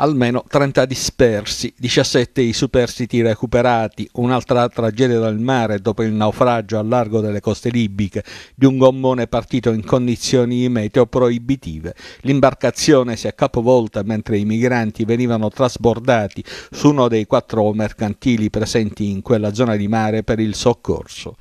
almeno 30 dispersi, 17 i superstiti recuperati, un'altra tragedia del mare dopo il naufragio al largo delle coste libiche di un gommone partito in condizioni meteo proibitive. L'imbarcazione si è capovolta mentre i migranti venivano trasbordati su uno dei quattro mercantili presenti in quella zona di mare per il soccorso.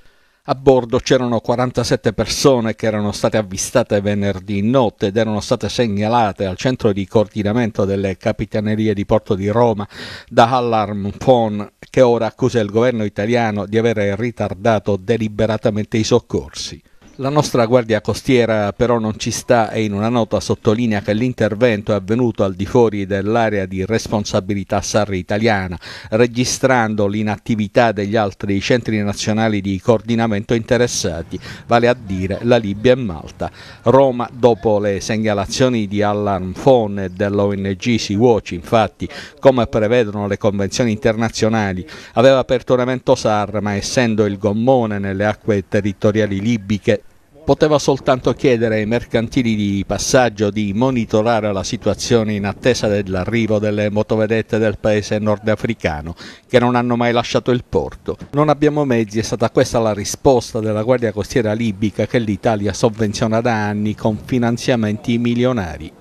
A bordo c'erano 47 persone che erano state avvistate venerdì notte ed erano state segnalate al centro di coordinamento delle capitanerie di Porto di Roma da Alarm Phone che ora accusa il governo italiano di aver ritardato deliberatamente i soccorsi. La nostra guardia costiera però non ci sta e in una nota sottolinea che l'intervento è avvenuto al di fuori dell'area di responsabilità sarri italiana, registrando l'inattività degli altri centri nazionali di coordinamento interessati, vale a dire la Libia e Malta. Roma, dopo le segnalazioni di Allan Fon e dell'ONG Sea-Watch, infatti, come prevedono le convenzioni internazionali, aveva aperto un evento SAR, ma essendo il gommone nelle acque territoriali libiche poteva soltanto chiedere ai mercantili di passaggio di monitorare la situazione in attesa dell'arrivo delle motovedette del paese nordafricano che non hanno mai lasciato il porto. Non abbiamo mezzi, è stata questa la risposta della Guardia Costiera libica che l'Italia sovvenziona da anni con finanziamenti milionari.